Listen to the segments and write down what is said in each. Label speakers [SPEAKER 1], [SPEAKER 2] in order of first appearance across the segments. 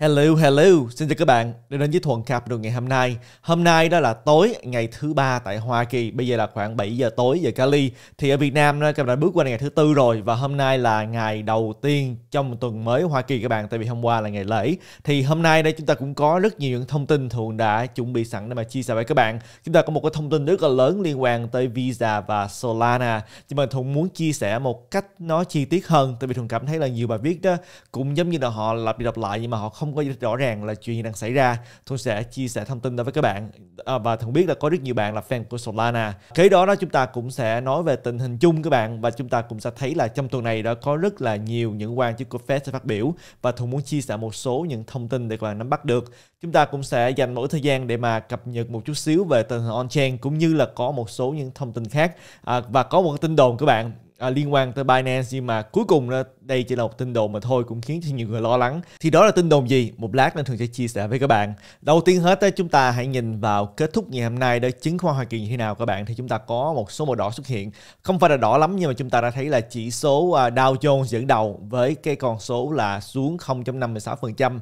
[SPEAKER 1] Hello, hello, xin chào các bạn đã đến với Thuận Capital ngày hôm nay. Hôm nay đó là tối ngày thứ ba tại Hoa Kỳ, bây giờ là khoảng 7 giờ tối giờ Cali. Thì ở Việt Nam đó, các bạn đã bước qua ngày thứ tư rồi và hôm nay là ngày đầu tiên trong tuần mới Hoa Kỳ các bạn, tại vì hôm qua là ngày lễ. Thì hôm nay đây chúng ta cũng có rất nhiều những thông tin Thuận đã chuẩn bị sẵn để mà chia sẻ với các bạn. Chúng ta có một cái thông tin rất là lớn liên quan tới Visa và Solana. Nhưng mà Thuận muốn chia sẻ một cách nó chi tiết hơn, tại vì Thuận cảm thấy là nhiều bài viết đó cũng giống như là họ lặp đi lặp lại nhưng mà họ không không có rõ ràng là chuyện gì đang xảy ra Thuận sẽ chia sẻ thông tin đó với các bạn à, và Thuận biết là có rất nhiều bạn là fan của Solana kế đó đó chúng ta cũng sẽ nói về tình hình chung các bạn và chúng ta cũng sẽ thấy là trong tuần này đã có rất là nhiều những quan chức của Fed sẽ phát biểu và Thuận muốn chia sẻ một số những thông tin để các bạn nắm bắt được chúng ta cũng sẽ dành mỗi thời gian để mà cập nhật một chút xíu về tình hình on-chain cũng như là có một số những thông tin khác à, và có một tin đồn các bạn à, liên quan tới Binance nhưng mà cuối cùng đó, đây chỉ là một tin đồn mà thôi cũng khiến cho nhiều người lo lắng. Thì đó là tin đồn gì? Một lát nên thường sẽ chia sẻ với các bạn. Đầu tiên hết đó, chúng ta hãy nhìn vào kết thúc ngày hôm nay đó chứng khoán Hoa Kỳ như thế nào các bạn thì chúng ta có một số màu đỏ xuất hiện. Không phải là đỏ lắm nhưng mà chúng ta đã thấy là chỉ số à, Dow Jones dẫn đầu với cái con số là xuống 0.56%,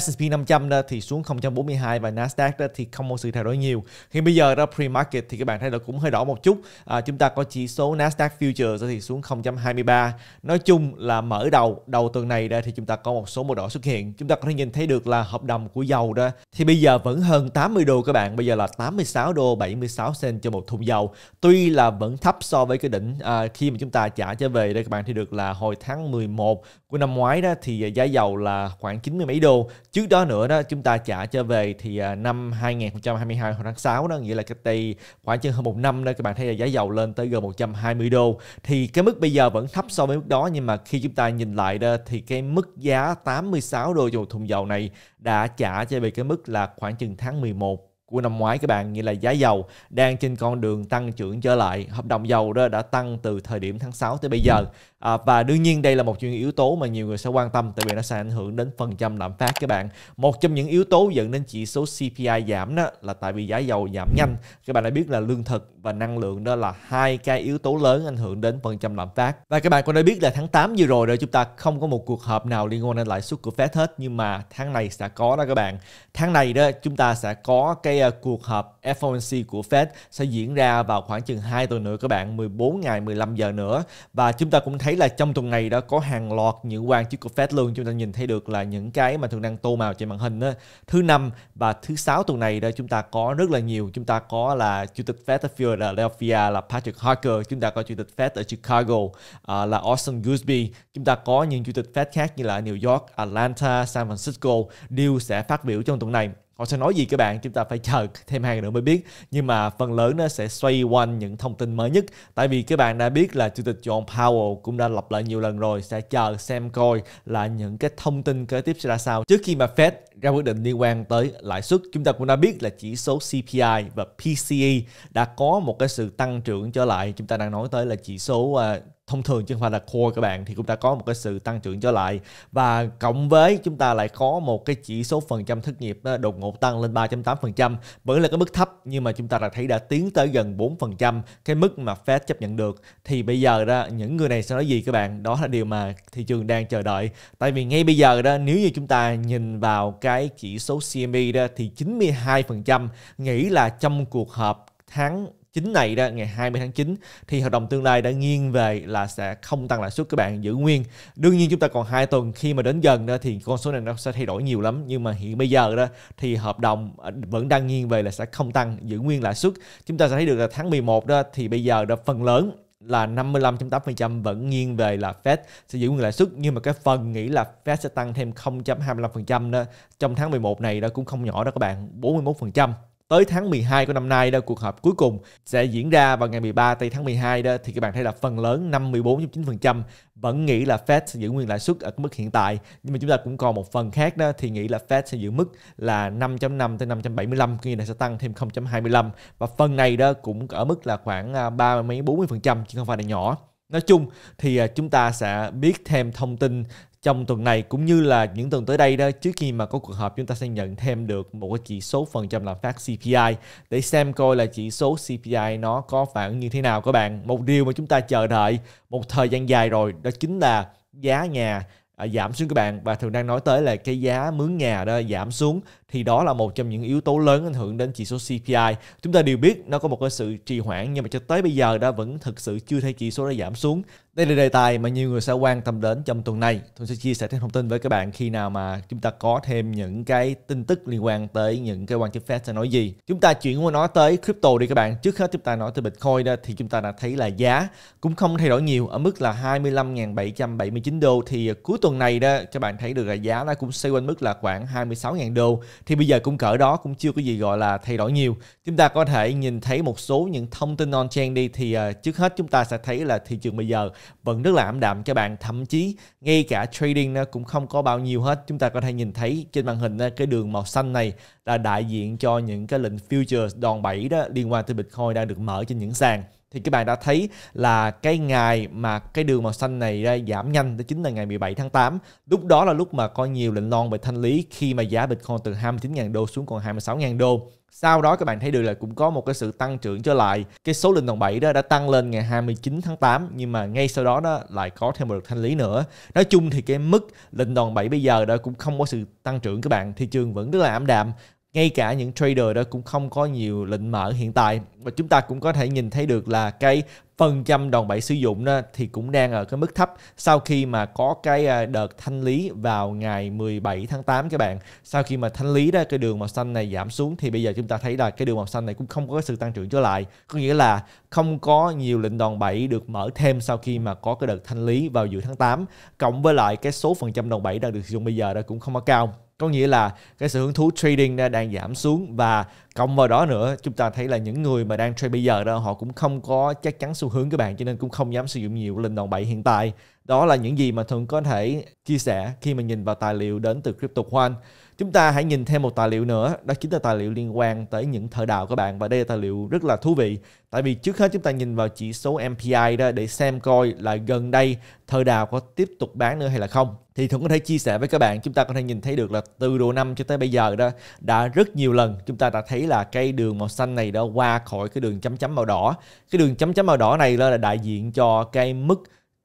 [SPEAKER 1] S&P 500 đó thì xuống 0.42 và Nasdaq đó thì không có sự thay đổi nhiều. Khi bây giờ đó pre-market thì các bạn thấy là cũng hơi đỏ một chút. À, chúng ta có chỉ số Nasdaq Futures thì xuống 0.23. Nói chung là mở đầu đầu tuần này đó thì chúng ta có một số màu đỏ xuất hiện. Chúng ta có thể nhìn thấy được là hợp đồng của dầu đó thì bây giờ vẫn hơn 80 đô các bạn. Bây giờ là 86 đô 76 cent cho một thùng dầu. Tuy là vẫn thấp so với cái đỉnh à, khi mà chúng ta trả trở về đây các bạn thì được là hồi tháng 11 của năm ngoái đó thì giá dầu là khoảng 90 mấy đô trước đó nữa đó chúng ta trả trở về thì à, năm 2022 hồi tháng 6 đó nghĩa là cách đây khoảng chừng hơn một năm đó các bạn thấy là giá dầu lên tới gần 120 đô thì cái mức bây giờ vẫn thấp so với mức đó nhưng mà khi chúng ta nhìn lại đó thì cái mức giá 86 đô cho một thùng dầu này đã trả cho về cái mức là khoảng chừng tháng 11 của năm ngoái các bạn nghĩa là giá dầu đang trên con đường tăng trưởng trở lại hợp đồng dầu đó đã tăng từ thời điểm tháng 6 tới bây giờ À, và đương nhiên đây là một chuyện yếu tố mà nhiều người sẽ quan tâm tại vì nó sẽ ảnh hưởng đến phần trăm lạm phát các bạn. Một trong những yếu tố dẫn đến chỉ số CPI giảm đó là tại vì giá dầu giảm nhanh. Các bạn đã biết là lương thực và năng lượng đó là hai cái yếu tố lớn ảnh hưởng đến phần trăm lạm phát. Và các bạn cũng đã biết là tháng 8 vừa rồi rồi chúng ta không có một cuộc họp nào liên quan đến lãi suất của Fed hết nhưng mà tháng này sẽ có đó các bạn. Tháng này đó chúng ta sẽ có cái ờ, cuộc họp FOMC của Fed sẽ diễn ra vào khoảng chừng 2 tuần nữa các bạn, 14 ngày 15 giờ nữa và chúng ta cũng thấy thấy là trong tuần này đó có hàng loạt những quan chức của Fed luôn chúng ta nhìn thấy được là những cái mà thường đang tô màu trên màn hình đó. thứ năm và thứ sáu tuần này đó chúng ta có rất là nhiều chúng ta có là chủ tịch Fed ở Philadelphia là Patrick Harker chúng ta có chủ tịch Fed ở Chicago à, là Austin Gooseby chúng ta có những chủ tịch Fed khác như là New York Atlanta San Francisco đều sẽ phát biểu trong tuần này họ sẽ nói gì các bạn chúng ta phải chờ thêm hai ngày nữa mới biết nhưng mà phần lớn nó sẽ xoay quanh những thông tin mới nhất tại vì các bạn đã biết là chủ tịch John Powell cũng đã lặp lại nhiều lần rồi sẽ chờ xem coi là những cái thông tin kế tiếp sẽ ra sao trước khi mà Fed ra quyết định liên quan tới lãi suất chúng ta cũng đã biết là chỉ số CPI và PCE đã có một cái sự tăng trưởng trở lại chúng ta đang nói tới là chỉ số à, thông thường chứ không phải là core các bạn thì cũng đã có một cái sự tăng trưởng trở lại và cộng với chúng ta lại có một cái chỉ số phần trăm thất nghiệp đột ngột tăng lên 3.8% vẫn là cái mức thấp nhưng mà chúng ta đã thấy đã tiến tới gần 4% cái mức mà Fed chấp nhận được thì bây giờ đó những người này sẽ nói gì các bạn đó là điều mà thị trường đang chờ đợi tại vì ngay bây giờ đó nếu như chúng ta nhìn vào cái chỉ số CME đó thì 92% nghĩ là trong cuộc họp tháng 9 này đó ngày 20 tháng 9 thì hợp đồng tương lai đã nghiêng về là sẽ không tăng lãi suất các bạn giữ nguyên. Đương nhiên chúng ta còn hai tuần khi mà đến gần đó thì con số này nó sẽ thay đổi nhiều lắm nhưng mà hiện bây giờ đó thì hợp đồng à, vẫn đang nghiêng về là sẽ không tăng giữ nguyên lãi suất. Chúng ta sẽ thấy được là tháng 11 đó thì bây giờ đã phần lớn là 55.8% vẫn nghiêng về là Fed sẽ giữ nguyên lãi suất nhưng mà cái phần nghĩ là Fed sẽ tăng thêm 0.25% đó trong tháng 11 này đó cũng không nhỏ đó các bạn 41% tới tháng 12 của năm nay đó cuộc họp cuối cùng sẽ diễn ra vào ngày 13 tây tháng 12 đó thì các bạn thấy là phần lớn 54.9% vẫn nghĩ là Fed sẽ giữ nguyên lãi suất ở mức hiện tại nhưng mà chúng ta cũng còn một phần khác đó thì nghĩ là Fed sẽ giữ mức là 5.5 tới 5.75 khi này sẽ tăng thêm 0.25 và phần này đó cũng ở mức là khoảng à, ba mấy 40% chứ không phải là nhỏ Nói chung thì à, chúng ta sẽ biết thêm thông tin trong tuần này cũng như là những tuần tới đây đó trước khi mà có cuộc họp chúng ta sẽ nhận thêm được một cái chỉ số phần trăm lạm phát CPI để xem coi là chỉ số CPI nó có phản ứng như thế nào các bạn một điều mà chúng ta chờ đợi một thời gian dài rồi đó chính là giá nhà à, giảm xuống các bạn và thường đang nói tới là cái giá mướn nhà đó giảm xuống thì đó là một trong những yếu tố lớn ảnh hưởng đến chỉ số CPI. Chúng ta đều biết nó có một cái sự trì hoãn nhưng mà cho tới bây giờ đã vẫn thực sự chưa thấy chỉ số nó giảm xuống đây là đề tài mà nhiều người sẽ quan tâm đến trong tuần này. Tôi sẽ chia sẻ thêm thông tin với các bạn khi nào mà chúng ta có thêm những cái tin tức liên quan tới những cái quan chức Fed sẽ nói gì. Chúng ta chuyển qua nói tới crypto đi các bạn. Trước hết chúng ta nói tới Bitcoin đó thì chúng ta đã thấy là giá cũng không thay đổi nhiều ở mức là 25.779 đô thì à, cuối tuần này đó các bạn thấy được là giá nó cũng xoay quanh mức là khoảng 26.000 đô thì bây giờ cũng cỡ đó cũng chưa có gì gọi là thay đổi nhiều. Chúng ta có thể nhìn thấy một số những thông tin on-chain đi thì à, trước hết chúng ta sẽ thấy là thị trường bây giờ vẫn rất là ảm đạm cho bạn thậm chí ngay cả trading cũng không có bao nhiêu hết chúng ta có thể nhìn thấy trên màn hình cái đường màu xanh này là đại diện cho những cái lệnh futures đòn bẩy đó liên quan tới bitcoin đang được mở trên những sàn thì các bạn đã thấy là cái ngày mà cái đường màu xanh này ra giảm nhanh đó chính là ngày 17 tháng 8. Lúc đó là lúc mà có nhiều lệnh lon về thanh lý khi mà giá Bitcoin từ 29.000 đô xuống còn 26.000 đô. Sau đó các bạn thấy được là cũng có một cái sự tăng trưởng trở lại. Cái số lệnh đồng 7 đó đã tăng lên ngày 29 tháng 8 nhưng mà ngay sau đó đó lại có thêm một đợt thanh lý nữa. Nói chung thì cái mức lệnh đòn 7 bây giờ đó cũng không có sự tăng trưởng các bạn. Thị trường vẫn rất là ảm đạm ngay cả những trader đó cũng không có nhiều lệnh mở hiện tại và chúng ta cũng có thể nhìn thấy được là cái phần trăm đòn bẩy sử dụng đó thì cũng đang ở cái mức thấp sau khi mà có cái à, đợt thanh lý vào ngày 17 tháng 8 các bạn sau khi mà thanh lý đó cái đường màu xanh này giảm xuống thì bây giờ chúng ta thấy là cái đường màu xanh này cũng không có sự tăng trưởng trở lại có nghĩa là không có nhiều lệnh đòn bẩy được mở thêm sau khi mà có cái đợt thanh lý vào giữa tháng 8 cộng với lại cái số phần trăm đòn bẩy đang được sử dụng bây giờ đó cũng không có cao có nghĩa là cái sự hứng thú trading đang giảm xuống và cộng vào đó nữa chúng ta thấy là những người mà đang trade bây giờ đó họ cũng không có chắc chắn xu hướng các bạn cho nên cũng không dám sử dụng nhiều linh đòn bảy hiện tại đó là những gì mà thường có thể chia sẻ khi mà nhìn vào tài liệu đến từ crypto one chúng ta hãy nhìn thêm một tài liệu nữa đó chính là tài liệu liên quan tới những thợ đào các bạn và đây là tài liệu rất là thú vị tại vì trước hết chúng ta nhìn vào chỉ số MPI đó để xem coi là gần đây thợ đào có tiếp tục bán nữa hay là không thì Thuận có thể chia sẻ với các bạn chúng ta có thể nhìn thấy được là từ đầu năm cho tới bây giờ đó đã rất nhiều lần chúng ta đã thấy là cây đường màu xanh này đã qua khỏi cái đường chấm chấm màu đỏ cái đường chấm chấm màu đỏ này là đại diện cho cái mức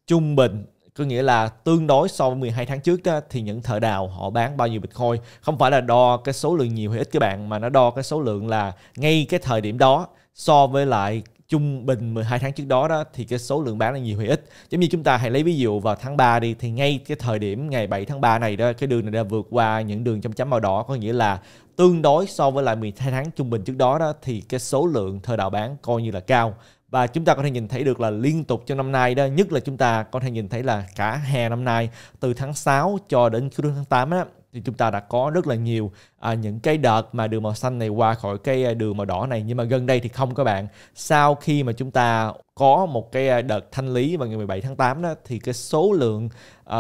[SPEAKER 1] trung bình có nghĩa là tương đối so với 12 tháng trước đó, thì những thợ đào họ bán bao nhiêu bitcoin không phải là đo cái số lượng nhiều hay ít các bạn mà nó đo cái số lượng là ngay cái thời điểm đó so với lại trung bình 12 tháng trước đó đó thì cái số lượng bán là nhiều hay ít. Giống như chúng ta hãy lấy ví dụ vào tháng 3 đi thì ngay cái thời điểm ngày 7 tháng 3 này đó cái đường này đã vượt qua những đường chấm chấm màu đỏ có nghĩa là tương đối so với lại 12 tháng trung bình trước đó đó thì cái số lượng thợ đào bán coi như là cao và chúng ta có thể nhìn thấy được là liên tục cho năm nay đó nhất là chúng ta có thể nhìn thấy là cả hè năm nay từ tháng 6 cho đến tháng 8 á thì chúng ta đã có rất là nhiều à, những cái đợt mà đường màu xanh này qua khỏi cái à, đường màu đỏ này nhưng mà gần đây thì không các bạn sau khi mà chúng ta có một cái à, đợt thanh lý vào ngày 17 tháng 8 đó thì cái số lượng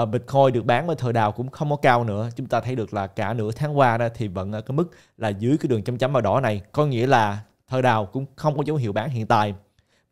[SPEAKER 1] uh, Bitcoin được bán ở thời đào cũng không có cao nữa chúng ta thấy được là cả nửa tháng qua đó thì vẫn ở cái mức là dưới cái đường chấm chấm màu đỏ này có nghĩa là thời đào cũng không có dấu hiệu bán hiện tại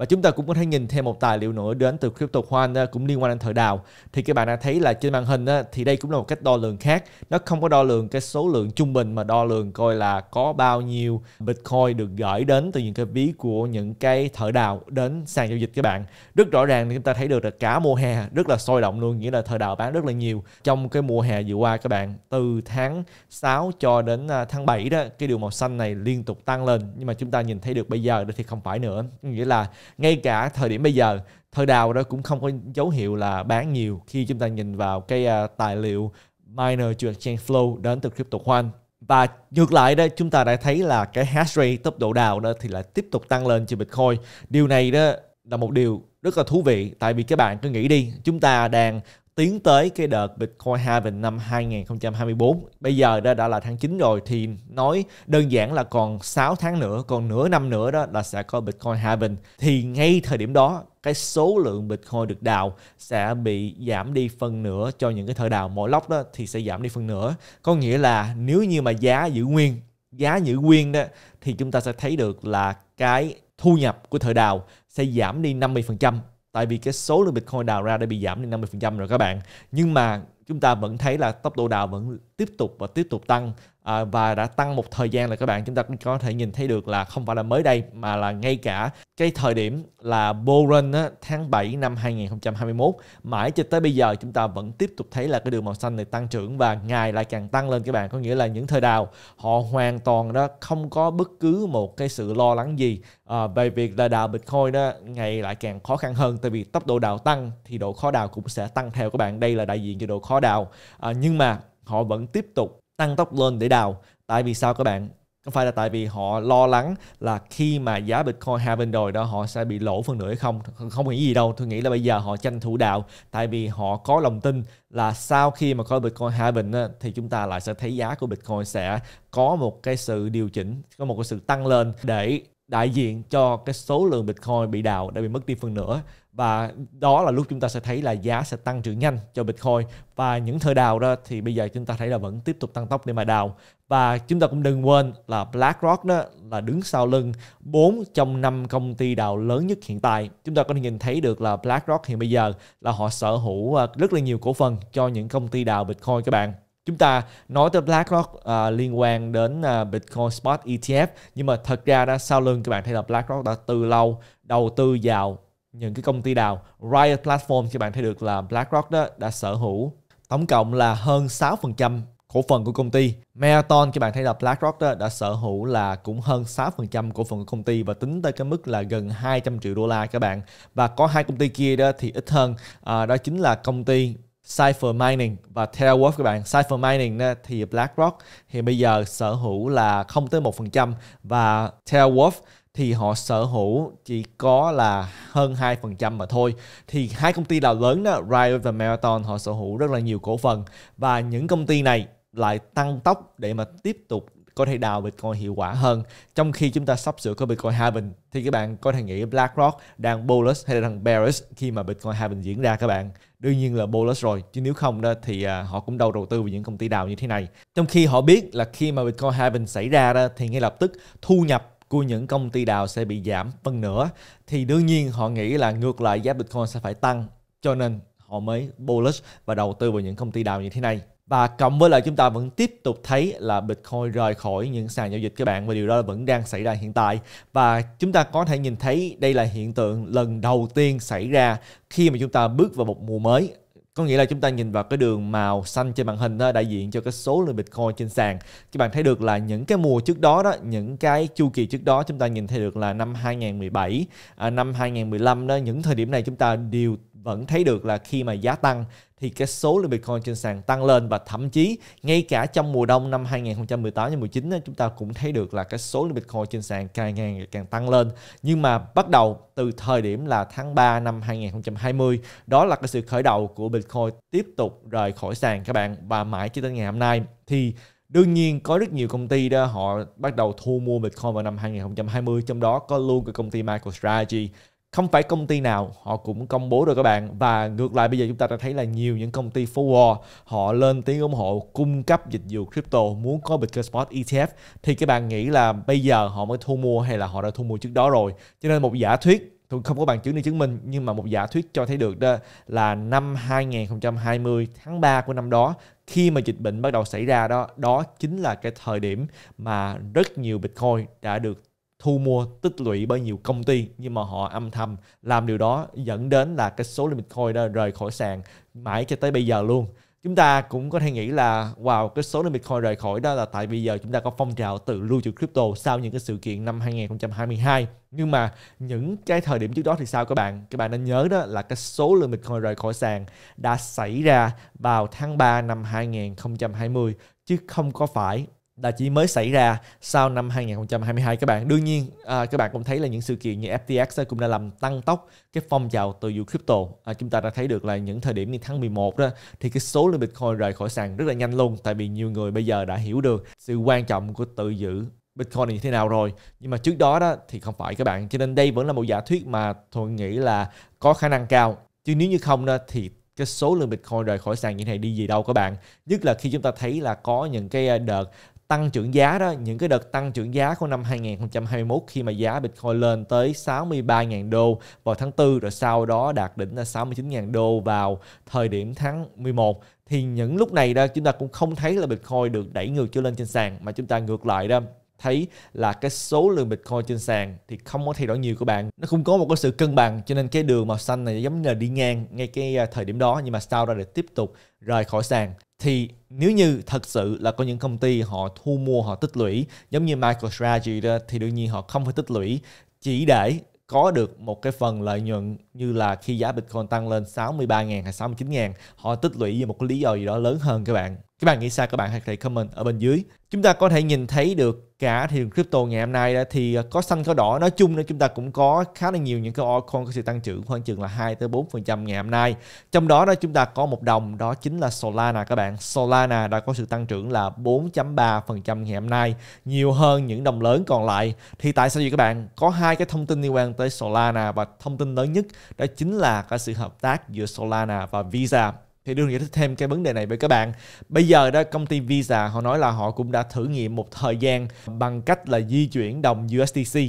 [SPEAKER 1] và chúng ta cũng có thể nhìn thêm một tài liệu nữa đến từ CryptoQuant à, cũng liên quan đến thời đào thì các bạn đã thấy là trên màn hình à, thì đây cũng là một cách đo lường khác nó không có đo lường cái số lượng trung bình mà đo lường coi là có bao nhiêu Bitcoin được gửi đến từ những cái ví của những cái thợ đào đến sàn giao dịch các bạn rất rõ ràng chúng ta thấy được là cả mùa hè rất là sôi động luôn nghĩa là thợ đào bán rất là nhiều trong cái mùa hè vừa qua các bạn từ tháng 6 cho đến à, tháng 7 đó cái điều màu xanh này liên tục tăng lên nhưng mà chúng ta nhìn thấy được bây giờ thì không phải nữa nghĩa là ngay cả thời điểm bây giờ thời đào đó cũng không có dấu hiệu là bán nhiều khi chúng ta nhìn vào cái uh, tài liệu miner to exchange flow đến từ crypto khoan và ngược lại đó chúng ta đã thấy là cái hash rate tốc độ đào đó thì lại tiếp tục tăng lên trên Bitcoin điều này đó là một điều rất là thú vị tại vì các bạn cứ nghĩ đi chúng ta đang tiến tới cái đợt Bitcoin halving năm 2024. Bây giờ đã, đã là tháng 9 rồi thì nói đơn giản là còn 6 tháng nữa, còn nửa năm nữa đó là sẽ có Bitcoin halving. Thì ngay thời điểm đó cái số lượng Bitcoin được đào sẽ bị giảm đi phần nửa cho những cái thợ đào mỗi lóc đó thì sẽ giảm đi phần nửa. Có nghĩa là nếu như mà giá giữ nguyên, giá giữ nguyên đó thì chúng ta sẽ thấy được là cái thu nhập của thợ đào sẽ giảm đi 50% tại vì cái số lượng Bitcoin đào ra đã bị giảm lên 50% rồi các bạn nhưng mà chúng ta vẫn thấy là tốc độ đào vẫn tiếp tục và tiếp tục tăng à, và đã tăng một thời gian là các bạn chúng ta có thể nhìn thấy được là không phải là mới đây mà là ngay cả cái thời điểm là Boren á, tháng 7 năm 2021 mãi cho tới bây giờ chúng ta vẫn tiếp tục thấy là cái đường màu xanh này tăng trưởng và ngày lại càng tăng lên các bạn có nghĩa là những thời đào họ hoàn toàn đó không có bất cứ một cái sự lo lắng gì à, về việc là đào Bitcoin đó ngày lại càng khó khăn hơn tại vì tốc độ đào tăng thì độ khó đào cũng sẽ tăng theo các bạn đây là đại diện cho độ khó đào à, nhưng mà họ vẫn tiếp tục tăng tốc lên để đào tại vì sao các bạn có phải là tại vì họ lo lắng là khi mà giá Bitcoin hai bên rồi đó họ sẽ bị lỗ phần nửa hay không? Không nghĩ gì đâu. Tôi nghĩ là bây giờ họ tranh thủ đạo tại vì họ có lòng tin là sau khi mà có Bitcoin hai bình thì chúng ta lại sẽ thấy giá của Bitcoin sẽ có một cái sự điều chỉnh, có một cái sự tăng lên để đại diện cho cái số lượng Bitcoin bị đào đã bị mất đi phần nữa và đó là lúc chúng ta sẽ thấy là giá sẽ tăng trưởng nhanh cho Bitcoin và những thời đào đó thì bây giờ chúng ta thấy là vẫn tiếp tục tăng tốc để mà đào và chúng ta cũng đừng quên là BlackRock đó là đứng sau lưng 4 trong 5 công ty đào lớn nhất hiện tại. Chúng ta có thể nhìn thấy được là BlackRock hiện bây giờ là họ sở hữu ờ, rất là nhiều cổ phần cho những công ty đào Bitcoin các bạn chúng ta nói tới BlackRock uh, liên quan đến uh, Bitcoin Spot ETF nhưng mà thật ra đã sau lưng các bạn thấy là BlackRock đã từ lâu đầu tư vào những cái công ty đào Riot Platform các bạn thấy được là BlackRock đó đã sở hữu tổng cộng là hơn 6% cổ phần của công ty. Marathon các bạn thấy là BlackRock đó đã sở hữu là cũng hơn 6% cổ phần của công ty và tính tới cái mức là gần 200 triệu đô la các bạn. Và có hai công ty kia đó thì ít hơn, à, đó chính là công ty Cypher Mining và TerraWolf các bạn. Cypher Mining nè, thì BlackRock thì bây giờ sở hữu là không tới 1% và TerraWolf thì họ sở hữu chỉ có là hơn 2% mà thôi. Thì hai công ty nào lớn đó, Riot và Marathon họ sở hữu rất là nhiều cổ phần và những công ty này lại tăng tốc để mà tiếp tục có thể đào Bitcoin hiệu quả hơn. Trong khi chúng ta sắp sửa có Bitcoin halving thì các bạn có thể nghĩ BlackRock đang bullish hay là đang bearish khi mà Bitcoin halving diễn ra các bạn. Đương nhiên là bullish rồi, chứ nếu không đó thì à, họ cũng đâu đầu tư vào những công ty đào như thế này. Trong khi họ biết là khi mà Bitcoin halving xảy ra đó thì ngay lập tức thu nhập của những công ty đào sẽ bị giảm phân nữa thì đương nhiên họ nghĩ là ngược lại giá Bitcoin sẽ phải tăng cho nên họ mới bullish và đầu tư vào những công ty đào như thế này và cộng với lại chúng ta vẫn tiếp tục thấy là Bitcoin rời khỏi những sàn giao dịch các bạn và điều đó vẫn đang xảy ra hiện tại và chúng ta có thể nhìn thấy đây là hiện tượng lần đầu tiên xảy ra khi mà chúng ta bước vào một mùa mới có nghĩa là chúng ta nhìn vào cái đường màu xanh trên màn hình đó đại diện cho cái số lượng bitcoin trên sàn các bạn thấy được là những cái mùa trước đó đó những cái chu kỳ trước đó chúng ta nhìn thấy được là năm 2017 à, năm 2015 đó những thời điểm này chúng ta đều vẫn thấy được là khi mà giá tăng thì cái số lượng Bitcoin trên sàn tăng lên và thậm chí ngay cả trong mùa đông năm 2018 2019 chúng ta cũng thấy được là cái số lượng Bitcoin trên sàn càng ngày càng tăng lên. Nhưng mà bắt đầu từ thời điểm là tháng 3 năm 2020, đó là cái sự khởi đầu của Bitcoin tiếp tục rời khỏi sàn các bạn và mãi cho đến ngày hôm nay thì Đương nhiên có rất nhiều công ty đó họ bắt đầu thu mua Bitcoin vào năm 2020 trong đó có luôn cái công ty MicroStrategy không phải công ty nào họ cũng công bố rồi các bạn và ngược lại bây giờ chúng ta đã thấy là nhiều những công ty forward họ lên tiếng ủng hộ cung cấp dịch vụ crypto muốn có Bitcoin spot ETF thì các bạn nghĩ là bây giờ họ mới thu mua hay là họ đã thu mua trước đó rồi cho nên một giả thuyết tôi không có bằng chứng để chứng minh nhưng mà một giả thuyết cho thấy được đó là năm 2020 tháng 3 của năm đó khi mà dịch bệnh bắt đầu xảy ra đó đó chính là cái thời điểm mà rất nhiều Bitcoin đã được thu mua tích lũy bởi nhiều công ty nhưng mà họ âm thầm làm điều đó dẫn đến là cái số limit coin đó rời khỏi sàn mãi cho tới bây giờ luôn chúng ta cũng có thể nghĩ là wow cái số limit coin rời khỏi đó là tại bây giờ chúng ta có phong trào tự lưu trữ crypto sau những cái sự kiện năm 2022 nhưng mà những cái thời điểm trước đó thì sao các bạn các bạn nên nhớ đó là cái số lượng bitcoin rời khỏi sàn đã xảy ra vào tháng 3 năm 2020 chứ không có phải là chỉ mới xảy ra sau năm 2022 các bạn. Đương nhiên à, các bạn cũng thấy là những sự kiện như FTX cũng đã làm tăng tốc cái phong trào từ dụ crypto. À, chúng ta đã thấy được là những thời điểm như tháng 11 đó thì cái số lượng Bitcoin rời khỏi sàn rất là nhanh luôn tại vì nhiều người bây giờ đã hiểu được sự quan trọng của tự giữ Bitcoin như thế nào rồi nhưng mà trước đó đó thì không phải các bạn cho nên đây vẫn là một giả thuyết mà thuận nghĩ là có khả năng cao chứ nếu như không đó thì cái số lượng Bitcoin rời khỏi sàn như thế này đi gì đâu các bạn nhất là khi chúng ta thấy là có những cái à, đợt tăng trưởng giá đó, những cái đợt tăng trưởng giá của năm 2021 khi mà giá Bitcoin lên tới 63.000 đô vào tháng 4 rồi sau đó đạt đỉnh là 69.000 đô vào thời điểm tháng 11 thì những lúc này đó chúng ta cũng không thấy là Bitcoin được đẩy ngược trở lên trên sàn mà chúng ta ngược lại đó thấy là cái số lượng Bitcoin trên sàn thì không có thay đổi nhiều của bạn. Nó không có một cái sự cân bằng cho nên cái đường màu xanh này giống như là đi ngang ngay cái à, thời điểm đó nhưng mà sau đó để tiếp tục rời khỏi sàn thì nếu như thật sự là có những công ty họ thu mua họ tích lũy giống như MicroStrategy đó thì đương nhiên họ không phải tích lũy chỉ để có được một cái phần lợi nhuận như là khi giá Bitcoin tăng lên 63.000 hay 69.000 họ tích lũy vì một cái lý do gì đó lớn hơn các bạn các bạn nghĩ sao các bạn hãy để comment ở bên dưới chúng ta có thể nhìn thấy được cả thị trường crypto ngày hôm nay đó thì ờ, có xanh có đỏ nói chung là chúng ta cũng có khá là nhiều những cái altcoin có sự tăng trưởng khoảng chừng là 2 tới 4% ngày hôm nay. Trong đó đó chúng ta có một đồng đó chính là Solana các bạn. Solana đã có sự tăng trưởng là 4.3% ngày hôm nay, nhiều hơn những đồng lớn còn lại. Thì tại sao vậy các bạn? Có hai cái thông tin liên quan tới Solana và thông tin lớn nhất đó chính là cái sự hợp tác giữa Solana và Visa thì đương thích thêm cái vấn đề này với các bạn bây giờ đó công ty visa họ nói là họ cũng đã thử nghiệm một thời gian bằng cách là di chuyển đồng usdc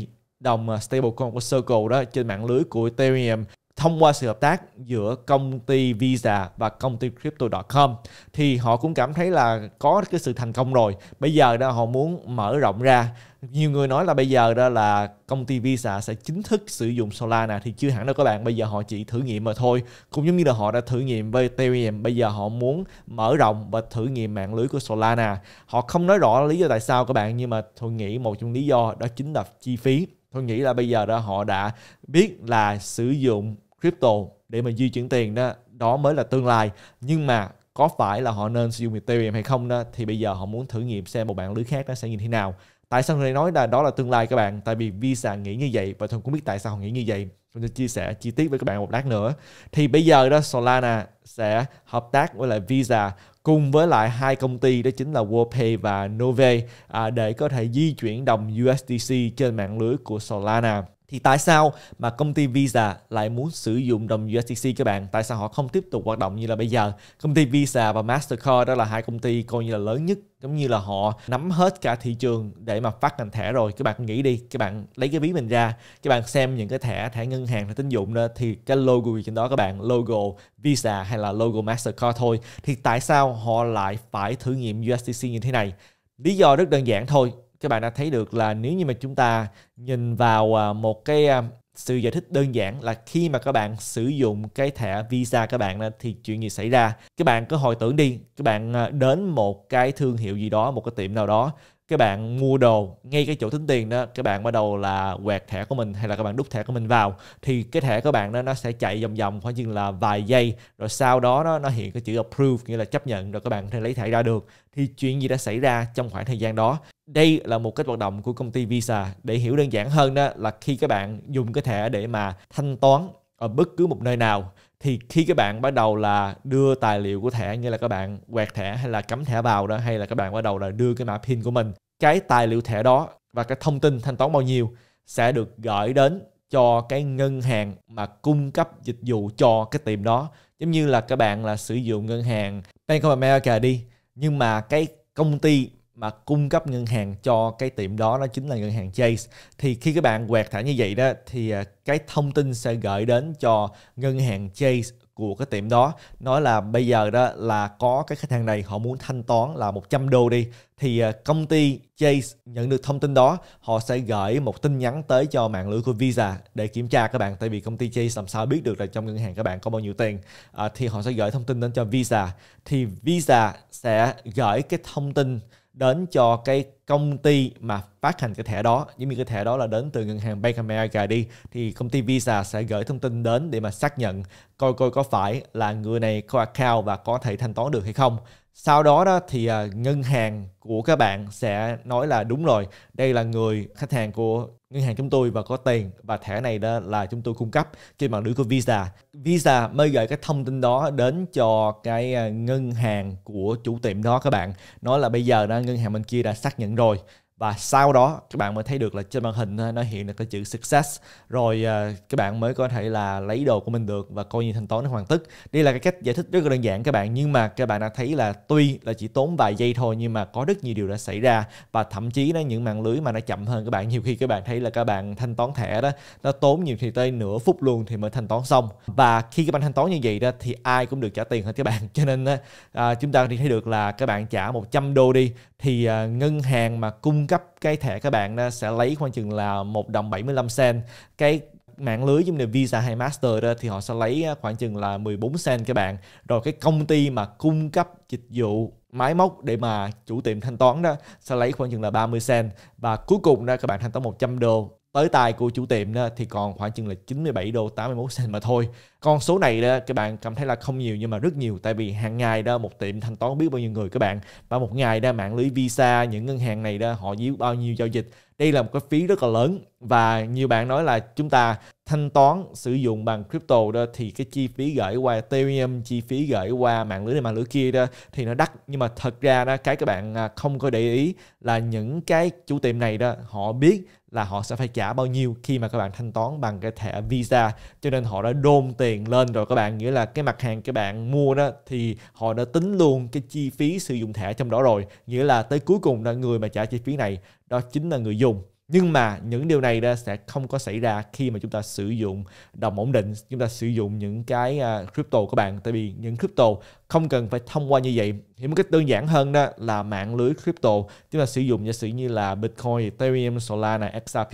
[SPEAKER 1] đồng ờ, stablecoin của circle đó trên mạng lưới của ethereum thông qua sự hợp tác giữa công ty Visa và công ty Crypto.com thì họ cũng cảm thấy là có cái sự thành công rồi. Bây giờ đó họ muốn mở rộng ra. Nhiều người nói là bây giờ đó là công ty Visa sẽ chính thức sử dụng Solana thì chưa hẳn đâu các bạn. Bây giờ họ chỉ thử nghiệm mà thôi. Cũng giống như là họ đã thử nghiệm với Ethereum. Bây giờ họ muốn mở rộng và thử nghiệm mạng lưới của Solana. Họ không nói rõ lý do tại sao các bạn nhưng mà tôi nghĩ một trong lý do đó chính là chi phí tôi nghĩ là bây giờ đó họ đã biết là sử dụng crypto để mà di chuyển tiền đó đó mới là tương lai nhưng mà có phải là họ nên sử dụng Ethereum hay không đó thì bây giờ họ muốn thử nghiệm xem một bạn lưới khác nó sẽ nhìn thế nào tại sao người nói là đó là tương lai các bạn tại vì Visa nghĩ như vậy và tôi cũng biết tại sao họ nghĩ như vậy tôi sẽ chia sẻ chi tiết với các bạn một lát nữa thì bây giờ đó Solana sẽ hợp tác với lại Visa cùng với lại hai công ty đó chính là Worldpay và Nove à, để có thể di chuyển đồng USDC trên mạng lưới của Solana thì tại sao mà công ty Visa lại muốn sử dụng đồng USDC các bạn? Tại sao họ không tiếp tục hoạt động như là bây giờ? Công ty Visa và Mastercard đó là hai công ty coi như là lớn nhất giống như là họ nắm hết cả thị trường để mà phát hành thẻ rồi các bạn nghĩ đi các bạn lấy cái ví mình ra các bạn xem những cái thẻ thẻ ngân hàng thẻ tín dụng đó thì cái logo trên đó các bạn logo visa hay là logo mastercard thôi thì tại sao họ lại phải thử nghiệm usdc như thế này lý do rất đơn giản thôi các bạn đã thấy được là nếu như mà chúng ta nhìn vào à, một cái à, sự giải thích đơn giản là khi mà các bạn sử dụng cái thẻ visa các bạn thì chuyện gì xảy ra các bạn cứ hồi tưởng đi các bạn à, đến một cái thương hiệu gì đó một cái tiệm nào đó các bạn mua đồ ngay cái chỗ tính tiền đó các bạn bắt đầu là quẹt thẻ của mình hay là các bạn đút thẻ của mình vào thì cái thẻ của bạn đó nó sẽ chạy vòng vòng khoảng chừng là vài giây rồi sau đó nó, nó hiện cái chữ approve nghĩa là chấp nhận rồi các bạn có thể lấy thẻ ra được thì chuyện gì đã xảy ra trong khoảng thời gian đó đây là một cách hoạt động của công ty Visa để hiểu đơn giản hơn đó là khi các bạn dùng cái thẻ để mà thanh toán ở bất cứ một nơi nào thì khi các bạn bắt đầu là đưa tài liệu của thẻ như là các bạn quẹt thẻ hay là cắm thẻ vào đó hay là các bạn bắt đầu là đưa cái mã pin của mình cái tài liệu thẻ đó và cái thông tin thanh toán bao nhiêu sẽ được gửi đến cho cái ngân hàng mà cung cấp dịch vụ cho cái tiệm đó giống như là các bạn là sử dụng ngân hàng Bank of America đi nhưng mà cái công ty mà cung cấp ngân hàng cho cái tiệm đó nó chính là ngân hàng Chase thì khi các bạn quẹt thẻ như vậy đó thì à, cái thông tin sẽ gửi đến cho ngân hàng Chase của cái tiệm đó nói là bây giờ đó là có cái khách hàng này họ muốn thanh toán là 100 đô đi thì à, công ty Chase nhận được thông tin đó họ sẽ gửi một tin nhắn tới cho mạng lưới của Visa để kiểm tra các bạn tại vì công ty Chase làm sao biết được là trong ngân hàng các bạn có bao nhiêu tiền à, thì họ sẽ gửi thông tin đến cho Visa thì Visa sẽ gửi cái thông tin đến cho cái công ty mà phát hành cái thẻ đó giống như cái thẻ đó là đến từ ngân hàng Bank America đi thì công ty Visa sẽ gửi thông tin đến để mà xác nhận coi coi có phải là người này có account và có thể thanh toán được hay không sau đó đó thì à, ngân hàng của các bạn sẽ nói là đúng rồi đây là người khách hàng của ngân hàng chúng tôi và có tiền và thẻ này đó là chúng tôi cung cấp trên mạng lưới của Visa Visa mới gửi cái thông tin đó đến cho cái à, ngân hàng của chủ tiệm đó các bạn nói là bây giờ đó ngân hàng bên kia đã xác nhận rồi và sau đó các bạn mới thấy được là trên màn hình nó hiện được cái chữ success rồi ờ, các bạn mới có thể là lấy đồ của mình được và coi như thanh toán nó hoàn tất đây là cái cách giải thích rất là đơn giản các bạn nhưng mà các bạn đã thấy là tuy là chỉ tốn vài giây thôi nhưng mà có rất nhiều điều đã xảy ra và thậm chí là những mạng lưới mà nó chậm hơn các bạn nhiều khi các bạn thấy là các bạn thanh toán thẻ đó nó tốn nhiều thì tới nửa phút luôn thì mới thanh toán xong và khi các bạn thanh toán như vậy đó thì ai cũng được trả tiền hết các bạn cho nên uh, chúng ta thì thấy được là các bạn trả 100 đô đi thì ờ, ngân hàng mà cung cấp cái thẻ các bạn đó sẽ lấy khoảng chừng là một đồng 75 cent cái mạng lưới giống như Visa hay Master đó, thì họ sẽ lấy khoảng chừng là 14 cent các bạn rồi cái công ty mà cung cấp dịch vụ máy móc để mà chủ tiệm thanh toán đó sẽ lấy khoảng chừng là 30 cent và cuối cùng đó các bạn thanh toán 100 đô tới tay của chủ tiệm đó thì còn khoảng chừng là 97 đô 81 cent mà thôi. Con số này đó các bạn cảm thấy là không nhiều nhưng mà rất nhiều tại vì hàng ngày đó một tiệm thanh toán biết bao nhiêu người các bạn và một ngày đó mạng lưới Visa những ngân hàng này đó họ díu bao nhiêu giao dịch đây là một cái phí rất là lớn và nhiều bạn nói là chúng ta thanh toán sử dụng bằng crypto đó thì cái chi phí gửi qua Ethereum, chi phí gửi qua mạng lưới này mạng lưới kia đó thì nó đắt nhưng mà thật ra đó cái các bạn à, không có để ý là những cái chủ tiệm này đó họ biết là họ sẽ phải trả bao nhiêu khi mà các bạn thanh toán bằng cái thẻ Visa cho nên họ đã đôn tiền lên rồi các bạn nghĩa là cái mặt hàng các bạn mua đó thì họ đã tính luôn cái chi phí sử dụng thẻ trong đó rồi nghĩa là tới cuối cùng là người mà trả chi phí này đó chính là người dùng nhưng mà những điều này sẽ không có xảy ra khi mà chúng ta sử dụng đồng ổn định chúng ta sử dụng những cái à, crypto của bạn tại vì những crypto không cần phải thông qua như vậy thì một cách đơn giản hơn đó là mạng lưới crypto chúng ta sử dụng giả sử như là bitcoin ethereum solana xrp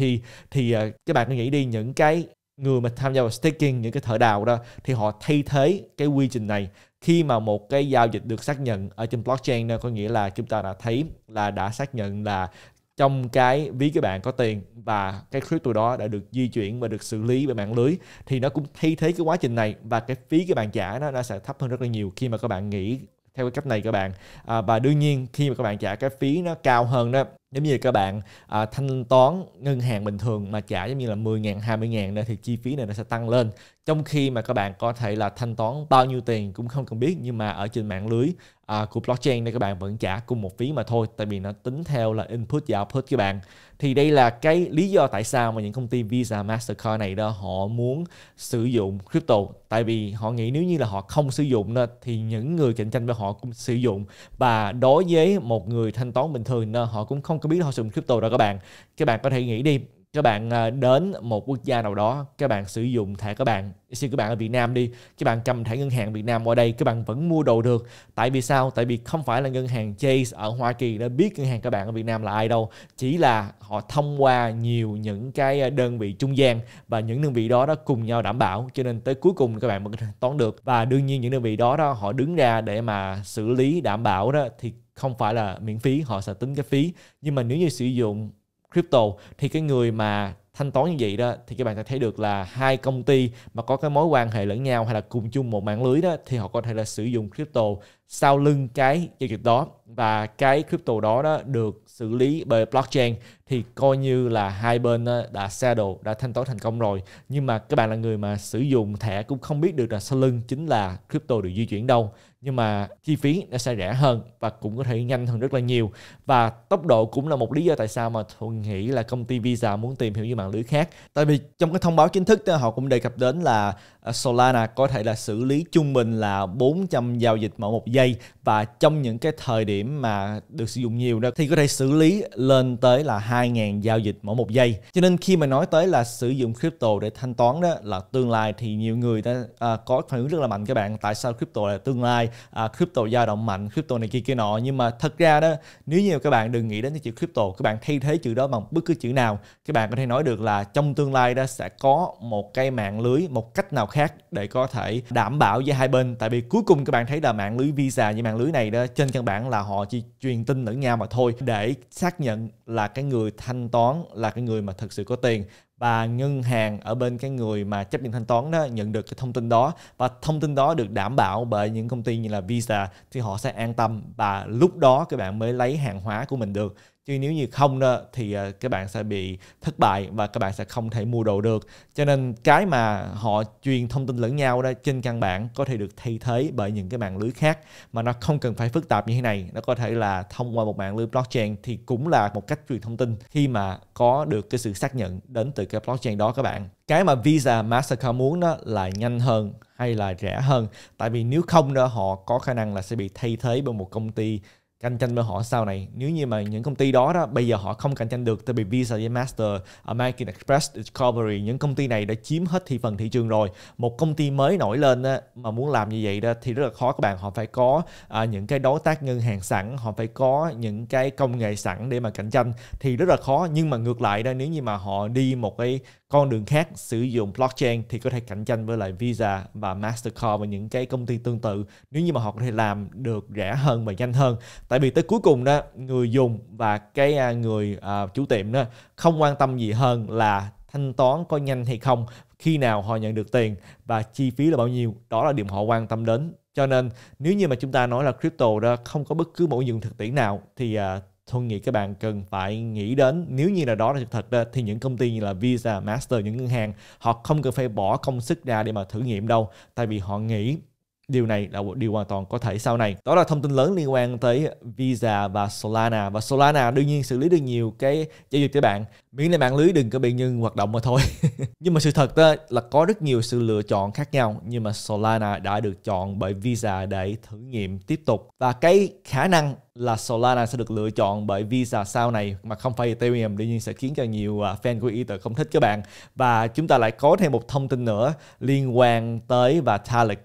[SPEAKER 1] thì à, các bạn cứ nghĩ đi những cái người mà tham gia vào staking những cái thợ đào đó thì họ thay thế cái quy trình này khi mà một cái giao dịch được xác nhận ở trên blockchain đó có nghĩa là chúng ta đã thấy là đã xác nhận là trong cái ví các bạn có tiền và cái crypto đó đã được di chuyển và được xử lý bởi mạng lưới thì nó cũng thay thế cái quá trình này và cái phí các bạn trả nó, nó sẽ thấp hơn rất là nhiều khi mà các bạn nghĩ theo cái cách này các bạn à, và đương nhiên khi mà các bạn trả cái phí nó cao hơn đó giống như các bạn à, thanh toán ngân hàng bình thường mà trả giống như là 10 ngàn 20 ngàn nữa thì chi phí này nó sẽ tăng lên trong khi mà các bạn có thể là thanh toán bao nhiêu tiền cũng không cần biết nhưng mà ở trên mạng lưới à, của blockchain thì các bạn vẫn trả cùng một phí mà thôi tại vì nó tính theo là input và output các bạn thì đây là cái lý do tại sao mà những công ty Visa Mastercard này đó họ muốn sử dụng crypto tại vì họ nghĩ nếu như là họ không sử dụng đó, thì những người cạnh tranh với họ cũng sử dụng và đối với một người thanh toán bình thường đó, họ cũng không có biết họ sử dụng crypto đâu các bạn các bạn có thể nghĩ đi các bạn à, đến một quốc gia nào đó các bạn sử dụng thẻ các bạn xin các bạn ở Việt Nam đi các bạn cầm thẻ ngân hàng Việt Nam qua đây các bạn vẫn mua đồ được tại vì sao tại vì không phải là ngân hàng Chase ở Hoa Kỳ đã biết ngân hàng các bạn ở Việt Nam là ai đâu chỉ là họ thông qua nhiều những cái à, đơn vị trung gian và những đơn vị đó đó cùng nhau đảm bảo cho nên tới cuối cùng các bạn vẫn toán được và đương nhiên những đơn vị đó đó họ đứng ra để mà xử lý đảm bảo đó thì không phải là miễn phí họ sẽ tính cái phí nhưng mà nếu như sử dụng crypto thì cái người mà thanh toán như vậy đó thì các bạn sẽ thấy được là hai công ty mà có cái mối quan hệ lẫn nhau hay là cùng chung một mạng lưới đó thì họ có thể là sử dụng crypto sau lưng cái giao dịch đó và cái crypto đó đó được xử lý bởi blockchain thì coi như là hai bên đã settle đã thanh toán thành công rồi nhưng mà các bạn là người mà sử dụng thẻ cũng không biết được là sau lưng chính là crypto được di chuyển đâu nhưng mà chi phí nó sẽ rẻ hơn và cũng có thể nhanh hơn rất là nhiều và tốc độ cũng là một lý do tại sao mà thuận nghĩ là công ty Visa muốn tìm hiểu như mạng lưới khác tại vì trong cái thông báo chính thức họ cũng đề cập đến là Ờ, Solana có thể là xử lý trung bình là 400 giao dịch mỗi một giây và trong những cái thời điểm mà được sử dụng nhiều đó thì có thể xử lý lên tới là 2.000 giao dịch mỗi một giây. Cho nên khi mà nói tới là sử dụng crypto để thanh toán đó là tương lai thì nhiều người ta à, có phản ứng rất là mạnh các bạn. Tại sao crypto là tương lai? À, crypto dao động mạnh, crypto này kia kia nọ. Nhưng mà thật ra đó nếu như các bạn đừng nghĩ đến cái chữ crypto, các bạn thay thế chữ đó bằng bất cứ chữ nào, các bạn có thể nói được là trong tương lai đó sẽ có một cái mạng lưới, một cách nào khác để có thể đảm bảo với hai bên tại vì cuối cùng các bạn thấy là mạng lưới visa như mạng lưới này đó trên căn bản là họ chỉ truyền tin lẫn nhau mà thôi để xác nhận là cái người thanh toán là cái người mà thực sự có tiền và ngân hàng ở bên cái người mà chấp nhận thanh toán đó nhận được cái thông tin đó và thông tin đó được đảm bảo bởi những công ty như là Visa thì họ sẽ an tâm và lúc đó các bạn mới lấy hàng hóa của mình được chứ nếu như không đó thì ờ, các bạn sẽ bị thất bại và các bạn sẽ không thể mua đồ được cho nên cái mà họ truyền thông tin lẫn nhau đó trên căn bản có thể được thay thế bởi những cái mạng lưới khác mà nó không cần phải phức tạp như thế này nó có thể là thông qua một mạng lưới blockchain thì cũng là một cách truyền thông tin khi mà có được cái sự xác nhận đến từ cái blockchain đó các bạn cái mà Visa Mastercard muốn đó là nhanh hơn hay là rẻ hơn tại vì nếu không đó họ có khả năng là sẽ bị thay thế bởi một công ty cạnh tranh với họ sau này nếu như mà những công ty đó đó bây giờ họ không cạnh tranh được tại bị Visa Master, American Express, Discovery những công ty này đã chiếm hết thị phần thị trường rồi một công ty mới nổi lên đó, mà muốn làm như vậy đó thì rất là khó các bạn họ phải có à, những cái đối tác ngân hàng sẵn họ phải có những cái công nghệ sẵn để mà cạnh tranh thì rất là khó nhưng mà ngược lại đó nếu như mà họ đi một cái con đường khác sử dụng blockchain thì có thể cạnh tranh với lại Visa và Mastercard và những cái công ty tương tự nếu như mà họ có thể làm được rẻ hơn và nhanh hơn tại vì tới cuối cùng đó người dùng và cái à, người uh, chủ tiệm đó không quan tâm gì hơn là thanh toán có nhanh hay không khi nào họ nhận được tiền và chi phí là bao nhiêu đó là điểm họ quan tâm đến cho nên nếu như mà chúng ta nói là crypto đó không có bất cứ mẫu ứng dụng thực tiễn nào thì uh, Thuận nghĩ các bạn cần phải nghĩ đến nếu như là đó là sự thật đó, thì những công ty như là Visa, Master, những ngân hàng họ không cần phải bỏ công sức ra để mà thử nghiệm đâu tại vì họ nghĩ Điều này là một điều hoàn toàn có thể sau này. Đó là thông tin lớn liên quan tới Visa và Solana. Và Solana đương nhiên xử lý được nhiều cái giao dịch cho bạn miễn là mạng lưới đừng có bị nhân hoạt động mà thôi nhưng mà sự thật đó là có rất nhiều sự lựa chọn khác nhau nhưng mà Solana đã được chọn bởi Visa để thử nghiệm tiếp tục và cái khả năng là Solana sẽ được lựa chọn bởi Visa sau này mà không phải Ethereum đương nhiên sẽ khiến cho nhiều à, fan của Ether không thích các bạn và chúng ta lại có thêm một thông tin nữa liên quan tới và Vitalik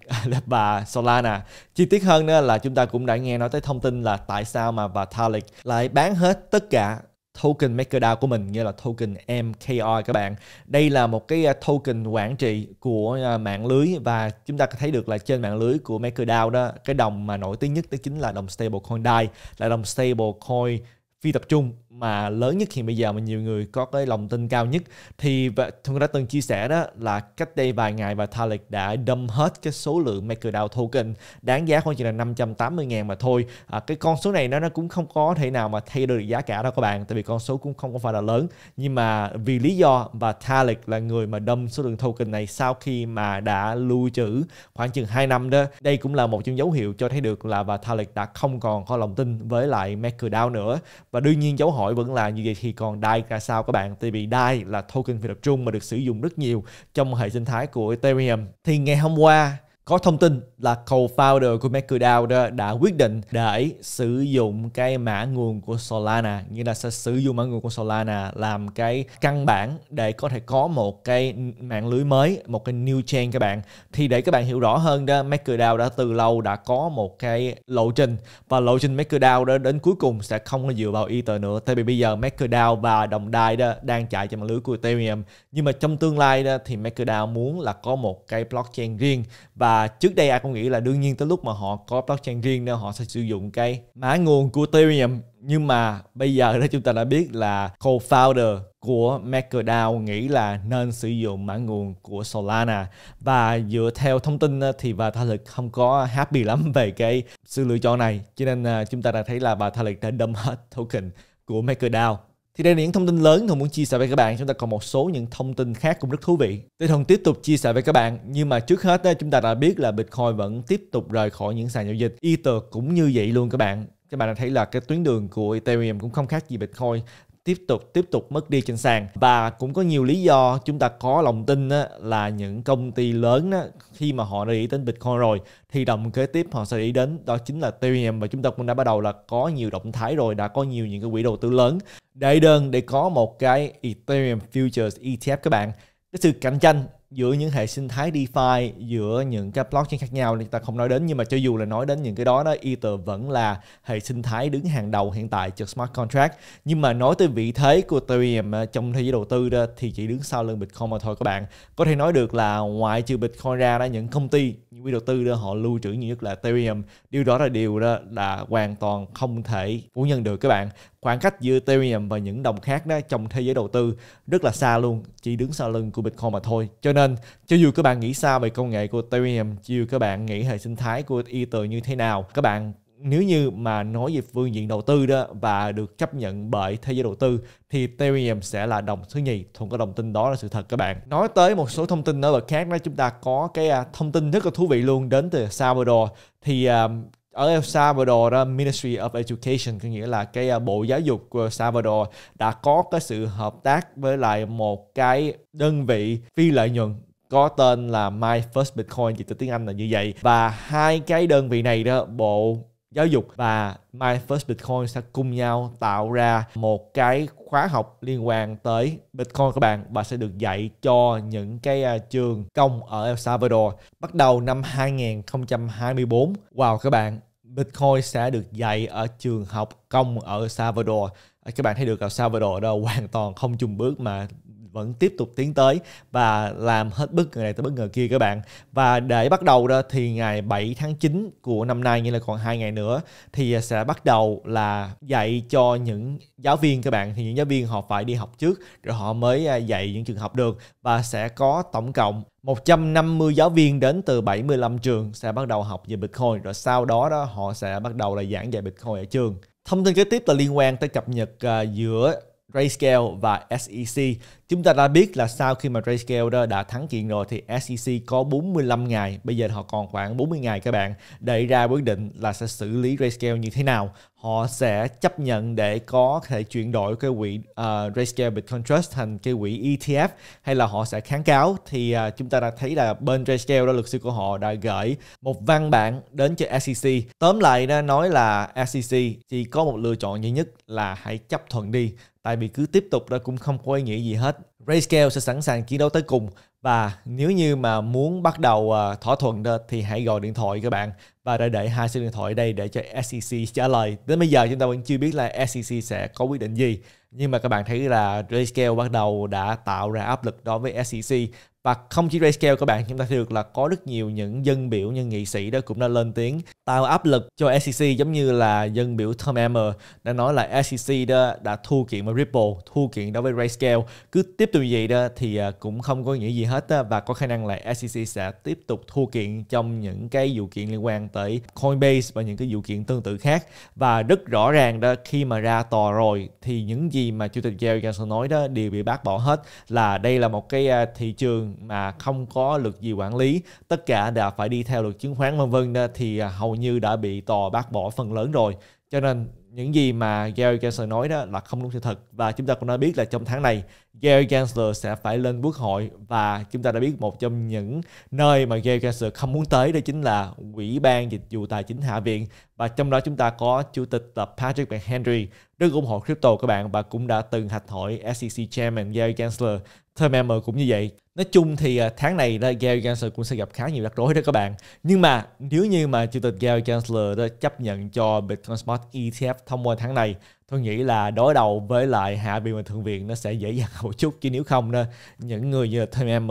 [SPEAKER 1] và Solana chi tiết hơn nữa là chúng ta cũng đã nghe nói tới thông tin là tại sao mà Vitalik lại bán hết tất cả token MakerDAO của mình như là token MKR các bạn. Đây là một cái à, token quản trị của à, mạng lưới và chúng ta có thấy được là trên mạng lưới của MakerDAO đó, cái đồng mà nổi tiếng nhất đó chính là đồng stablecoin DAI, là đồng stablecoin phi tập trung mà lớn nhất hiện bây giờ mà nhiều người có cái lòng tin cao nhất thì Thuận đã từng chia sẻ đó là cách đây vài ngày và Thalik đã đâm hết cái số lượng MakerDAO token đáng giá khoảng chỉ là 580 ngàn mà thôi à, cái con số này nó nó cũng không có thể nào mà thay đổi được giá cả đâu các bạn tại vì con số cũng không có phải là lớn nhưng mà vì lý do và Thalik là người mà đâm số lượng token này sau khi mà đã lưu trữ khoảng chừng 2 năm đó đây cũng là một trong dấu hiệu cho thấy được là và Thalik đã không còn có lòng tin với lại MakerDAO nữa và đương nhiên dấu hỏi hỏi vẫn là như vậy thì còn DAI ra sao các bạn? Tại vì DAI là token phi tập trung mà được sử dụng rất nhiều trong hệ sinh thái của Ethereum. Thì ngày hôm qua có thông tin là co-founder của MakerDAO đó đã quyết định để sử dụng cái mã nguồn của Solana như là sẽ sử dụng mã nguồn của Solana làm cái căn bản để có thể có một cái mạng lưới mới một cái new chain các bạn thì để các bạn hiểu rõ hơn đó MakerDAO đã từ lâu đã có một cái lộ trình và lộ trình MakerDAO đó đến cuối cùng sẽ không có dựa vào Ether nữa tại vì bây giờ MakerDAO và đồng đai đó đang chạy trên mạng lưới của Ethereum nhưng mà trong tương lai đó thì MakerDAO muốn là có một cái blockchain riêng và trước đây ai cũng nghĩ là đương nhiên tới lúc mà họ có blockchain riêng nên họ sẽ sử dụng cái mã nguồn của Ethereum nhưng mà bây giờ đó chúng ta đã biết là co-founder của MakerDAO nghĩ là nên sử dụng mã nguồn của Solana và dựa theo thông tin ờ, thì bà Tha Lực không có happy lắm về cái sự lựa chọn này cho nên ờ, chúng ta đã thấy là bà Tha Lực đã đâm hết token của MakerDAO thì đây là những thông tin lớn Thuần muốn chia sẻ với các bạn. Chúng ta còn một số những thông tin khác cũng rất thú vị. tôi Thuần tiếp tục chia sẻ với các bạn. Nhưng mà trước hết chúng ta đã biết là Bitcoin vẫn tiếp tục rời khỏi những sàn giao dịch. Ether cũng như vậy luôn các bạn các bạn đã thấy là cái tuyến đường của Ethereum cũng không khác gì Bitcoin tiếp tục tiếp tục mất đi trên sàn và cũng có nhiều lý do chúng ta có lòng tin á, là những công ty lớn á, khi mà họ đã nghĩ đến Bitcoin rồi thì đồng kế tiếp họ sẽ nghĩ đến đó chính là Ethereum và chúng ta cũng đã bắt đầu là có nhiều động thái rồi đã có nhiều những cái quỹ đầu tư lớn để đơn để có một cái Ethereum Futures ETF các bạn cái sự cạnh tranh giữa những hệ sinh thái DeFi giữa những cái blockchain khác nhau thì ta không nói đến nhưng mà cho dù là nói đến những cái đó đó Ether vẫn là hệ sinh thái đứng hàng đầu hiện tại cho smart contract nhưng mà nói tới vị thế của Ethereum ờ, trong thế giới đầu tư đó thì chỉ đứng sau lưng Bitcoin mà thôi các bạn có thể nói được là ngoại trừ Bitcoin ra đó những công ty những quỹ đầu tư đó họ lưu trữ nhiều nhất là Ethereum điều đó là điều đó là hoàn toàn không thể phủ nhận được các bạn khoảng cách giữa Ethereum và những đồng khác đó trong thế giới đầu tư rất là xa luôn chỉ đứng sau lưng của Bitcoin mà thôi cho nên nên cho dù các bạn nghĩ sao về công nghệ của Ethereum, cho dù các bạn nghĩ hệ sinh thái của Ether như thế nào, các bạn nếu như mà nói về phương diện đầu tư đó và được chấp nhận bởi thế giới đầu tư thì Ethereum sẽ là đồng thứ nhì thuận có đồng tin đó là sự thật các bạn nói tới một số thông tin nữa bậc khác đó chúng ta có cái à, thông tin rất là thú vị luôn đến từ Salvador thì à, ở El Salvador đó, Ministry of Education có nghĩa là cái à, bộ giáo dục của Salvador đã có cái sự hợp tác với lại một cái đơn vị phi lợi nhuận có tên là My First Bitcoin dịch từ tiếng Anh là như vậy và hai cái đơn vị này đó bộ giáo dục và My First Bitcoin sẽ cùng nhau tạo ra một cái khóa học liên quan tới Bitcoin các bạn và sẽ được dạy cho những cái à, trường công ở El Salvador bắt đầu năm 2024. Wow các bạn, Bitcoin sẽ được dạy ở trường học công ở Salvador à, các bạn thấy được El Salvador đó hoàn toàn không chung bước mà vẫn tiếp tục tiến tới và làm hết bất ngờ này tới bất ngờ kia các bạn và để bắt đầu đó thì ngày 7 tháng 9 của năm nay như là còn hai ngày nữa thì sẽ bắt đầu là dạy cho những giáo viên các bạn thì những giáo viên họ phải đi học trước rồi họ mới à, dạy những trường học được và sẽ có tổng cộng 150 giáo viên đến từ 75 trường sẽ bắt đầu học về Bitcoin rồi sau đó đó họ sẽ bắt đầu là giảng dạy Bitcoin ở trường. Thông tin kế tiếp là liên quan tới cập nhật à, giữa Grayscale và SEC. Chúng ta đã biết là sau khi mà Grayscale đó đã thắng kiện rồi thì SEC có 45 ngày, bây giờ họ còn khoảng 40 ngày các bạn để ra quyết định là sẽ xử lý Grayscale như thế nào. Họ sẽ chấp nhận để có thể chuyển đổi cái quỹ uh, Grayscale Bitcoin Trust thành cái quỹ ETF hay là họ sẽ kháng cáo thì uh, chúng ta đã thấy là bên Grayscale đó luật sư của họ đã gửi một văn bản đến cho SEC. Tóm lại nó nói là SEC chỉ có một lựa chọn duy nhất là hãy chấp thuận đi tại vì cứ tiếp tục đó cũng không có ý nghĩa gì hết. Grayscale sẽ sẵn sàng chiến đấu tới cùng và nếu như mà muốn bắt đầu uh, thỏa thuận đó, thì hãy gọi điện thoại các bạn và đã để hai số điện thoại ở đây để cho SEC trả lời. Đến bây giờ chúng ta vẫn chưa biết là SEC sẽ có quyết định gì nhưng mà các bạn thấy là Grayscale bắt đầu đã tạo ra áp lực đối với SEC và không chỉ Grayscale các bạn chúng ta thấy được là có rất nhiều những dân biểu như nghị sĩ đó cũng đã lên tiếng tạo áp lực cho SEC giống như là dân biểu Tom Emmer đã nói là SEC đó đã thu kiện với Ripple thu kiện đối với Grayscale cứ tiếp tục như vậy đó thì à, cũng không có nghĩa gì hết đó, và có khả năng là SEC sẽ tiếp tục thu kiện trong những cái vụ kiện liên quan tới Coinbase và những cái vụ kiện tương tự khác và rất rõ ràng đó khi mà ra tòa rồi thì những gì mà chủ tịch Gary Gensler nói đó đều bị bác bỏ hết là đây là một cái à, thị trường mà không có luật gì quản lý tất cả đã phải đi theo luật chứng khoán vân vân thì à, hầu như đã bị tòa bác bỏ phần lớn rồi cho nên những gì mà Gary Gensler nói đó là không đúng sự thật và chúng ta cũng đã biết là trong tháng này Gary Gensler sẽ phải lên quốc hội và chúng ta đã biết một trong những nơi mà Gary Gensler không muốn tới đó chính là Ủy ban Dịch vụ Tài chính Hạ viện và trong đó chúng ta có chủ tịch tập Patrick McHenry rất ủng hộ crypto các bạn và cũng đã từng hạch hỏi SEC Chairman Gary Gensler Thơm em cũng như vậy nói chung thì à, tháng này Gary Gensler cũng sẽ gặp khá nhiều rắc rối đó các bạn nhưng mà nếu như mà chủ tịch Gary Gensler đó chấp nhận cho Bitcoin Smart ETF thông qua tháng này tôi nghĩ là đối đầu với lại hạ viện và thượng viện nó sẽ dễ dàng một chút chứ nếu không đó, những người như là thêm em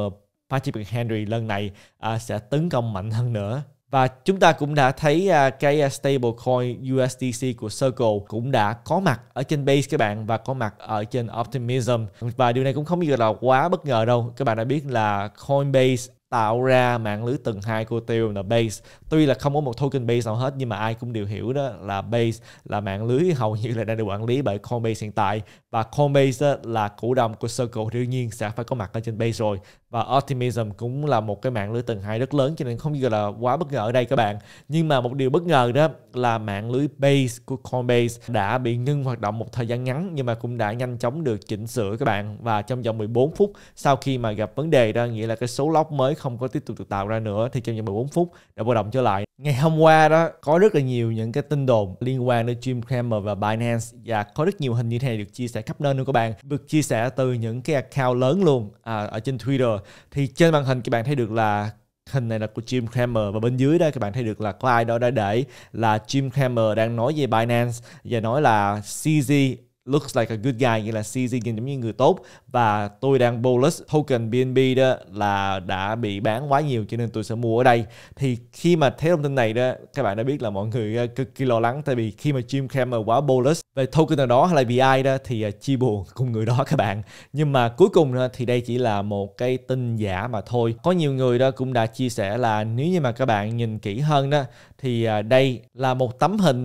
[SPEAKER 1] Patrick Henry lần này à, sẽ tấn công mạnh hơn nữa và chúng ta cũng đã thấy à, cái à, stablecoin USDC của Circle cũng đã có mặt ở trên Base các bạn và có mặt ở trên Optimism và điều này cũng không gì là quá bất ngờ đâu các bạn đã biết là Coinbase tạo ra mạng lưới tầng hai của Ethereum là Base. Tuy là không có một token Base nào hết nhưng mà ai cũng đều hiểu đó là Base là mạng lưới hầu như là đang được quản lý bởi Coinbase hiện tại và Coinbase là cổ đồng của Circle đương nhiên sẽ phải có mặt ở trên Base rồi và Optimism cũng là một cái mạng lưới tầng hai rất lớn cho nên không gọi là quá bất ngờ ở đây các bạn. Nhưng mà một điều bất ngờ đó là mạng lưới base của Coinbase đã bị ngưng hoạt động một thời gian ngắn nhưng mà cũng đã nhanh chóng được chỉnh sửa các bạn và trong vòng 14 phút sau khi mà gặp vấn đề đó nghĩa là cái số lock mới không có tiếp tục được tạo ra nữa thì trong vòng 14 phút đã hoạt động trở lại Ngày hôm qua đó có rất là nhiều những cái tin đồn liên quan đến Jim Cramer và Binance và có rất nhiều hình như thế này được chia sẻ khắp nơi luôn các bạn. Được chia sẻ từ những cái account lớn luôn à, ở trên Twitter. Thì trên màn hình các bạn thấy được là hình này là của Jim Cramer và bên dưới đây các bạn thấy được là có ai đó đã để là Jim Cramer đang nói về Binance và nói là CZ looks like a good guy nghĩa là CZ giống như người tốt và tôi đang bolus token BNB đó là đã bị bán quá nhiều cho nên tôi sẽ mua ở đây thì khi mà thấy thông tin này đó các bạn đã biết là mọi người ờ, cực kỳ lo lắng tại vì khi mà Jim Cramer quá bolus về token nào đó hay là VI đó thì ờ, chia buồn cùng người đó các bạn nhưng mà cuối cùng thì đây chỉ là một cái tin giả mà thôi có nhiều người đó cũng đã chia sẻ là nếu như mà các bạn nhìn kỹ hơn đó thì à, đây là một tấm hình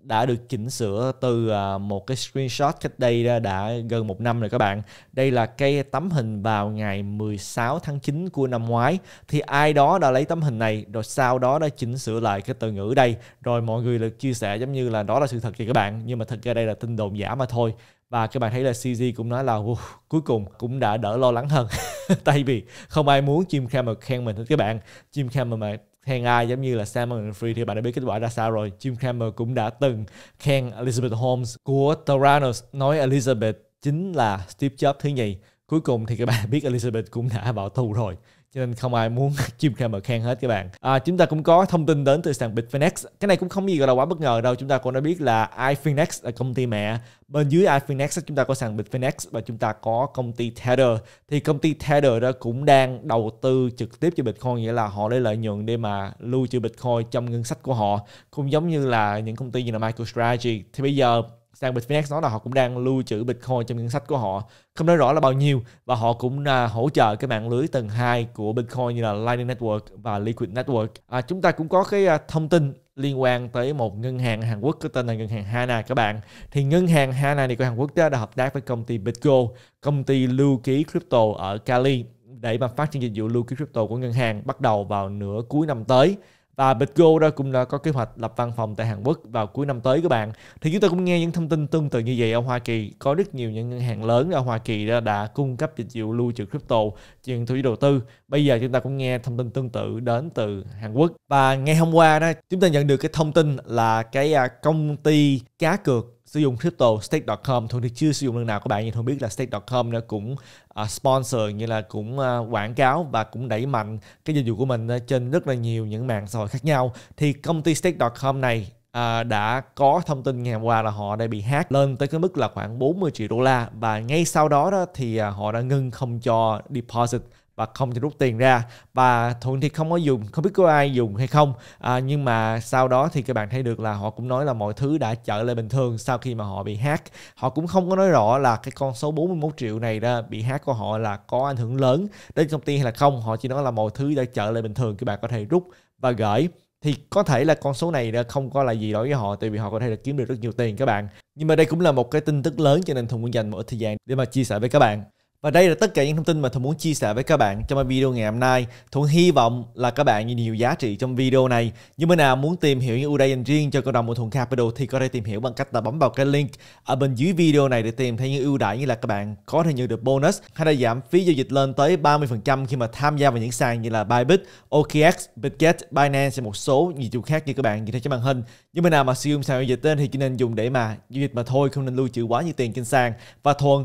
[SPEAKER 1] đã được chỉnh sửa từ à, một cái screenshot cách đây đã gần một năm rồi các bạn. Đây là cái tấm hình vào ngày 16 tháng 9 của năm ngoái. Thì ai đó đã lấy tấm hình này rồi sau đó đã chỉnh sửa lại cái từ ngữ đây. Rồi mọi người được chia sẻ giống như là đó là sự thật vậy các bạn. Nhưng mà thật ra đây là tin đồn giả mà thôi và các bạn thấy là CG cũng nói là wow, cuối cùng cũng đã đỡ lo lắng hơn tại vì không ai muốn chim camera khen mình hết các bạn chim camera mà khen ai giống như là Simon Free thì bạn đã biết kết quả ra sao rồi Jim Cramer cũng đã từng khen Elizabeth Holmes của Tyrannos nói Elizabeth chính là Steve Jobs thứ nhì cuối cùng thì các bạn biết Elizabeth cũng đã vào tù rồi cho nên không ai muốn chim Kramer khen hết các bạn à, chúng ta cũng có thông tin đến từ sàn Bitfinex cái này cũng không gì gọi là quá bất ngờ đâu chúng ta cũng đã biết là iFinex là công ty mẹ bên dưới iFinex chúng ta có sàn Bitfinex và chúng ta có công ty Tether thì công ty Tether đó cũng đang đầu tư trực tiếp cho Bitcoin nghĩa là họ lấy lợi nhuận để mà lưu trữ Bitcoin trong ngân sách của họ cũng giống như là những công ty như là MicroStrategy thì bây giờ sang Bitfinex nói là họ cũng đang lưu trữ Bitcoin trong ngân sách của họ không nói rõ là bao nhiêu và họ cũng à, hỗ trợ cái mạng lưới tầng 2 của Bitcoin như là Lightning Network và Liquid Network à, chúng ta cũng có cái à, thông tin liên quan tới một ngân hàng Hàn Quốc có tên là ngân hàng Hana các bạn thì ngân hàng Hana này của Hàn Quốc đó đã hợp tác với công ty Bitgo công ty lưu ký crypto ở Cali để mà phát triển dịch vụ lưu ký crypto của ngân hàng bắt đầu vào nửa cuối năm tới và BitGo đó cũng đã có kế hoạch lập văn phòng tại Hàn Quốc vào cuối năm tới các bạn thì chúng ta cũng nghe những thông tin tương tự như vậy ở Hoa Kỳ có rất nhiều những ngân hàng lớn ở Hoa Kỳ đã, đã cung cấp dịch vụ lưu trữ crypto chuyển thủy đầu tư bây giờ chúng ta cũng nghe thông tin tương tự đến từ Hàn Quốc và ngày hôm qua đó chúng ta nhận được cái thông tin là cái à, công ty cá cược sử dụng crypto stake.com thôi thì chưa sử dụng lần nào các bạn nhưng không biết là stake.com nó cũng uh, sponsor như là cũng uh, quảng cáo và cũng đẩy mạnh cái dịch vụ của mình à, trên rất là nhiều những mạng xã hội khác nhau thì công ty stake.com này À, đã có thông tin ngày hôm qua là họ đã bị hack lên tới cái mức là khoảng 40 triệu đô la và ngay sau đó đó thì à, họ đã ngưng không cho deposit và không thể rút tiền ra và thuận thì không có dùng không biết có ai dùng hay không à, nhưng mà sau đó thì các bạn thấy được là họ cũng nói là mọi thứ đã trở lại bình thường sau khi mà họ bị hack họ cũng không có nói rõ là cái con số 41 triệu này đó bị hack của họ là có ảnh hưởng lớn đến công ty hay là không họ chỉ nói là mọi thứ đã trở lại bình thường các bạn có thể rút và gửi thì có thể là con số này đã không có là gì đối với họ tại vì họ có thể là kiếm được rất nhiều tiền các bạn nhưng mà đây cũng là một cái tin tức lớn cho nên thùng muốn dành một thời gian để mà chia sẻ với các bạn và đây là tất cả những thông tin mà Thuận muốn chia sẻ với các bạn trong video ngày hôm nay. Thuận hy vọng là các bạn nhiều giá trị trong video này. Những bên nào muốn tìm hiểu những ưu đãi dành riêng cho cộng đồng của Thuận Capital thì có thể tìm hiểu bằng cách là bấm vào cái link ở bên dưới video này để tìm thấy những ưu đãi như là các bạn có thể nhận được bonus hay là giảm phí giao dịch lên tới 30% khi mà tham gia vào những sàn như là Bybit, OKX, Bitget, Binance và một số nhiều chỗ khác như các bạn nhìn thấy trên màn hình. Những bên nào mà sử dụng sàn giao dịch tên thì chỉ nên dùng để mà giao dịch mà thôi không nên lưu trữ quá nhiều tiền trên sàn. Và Thuận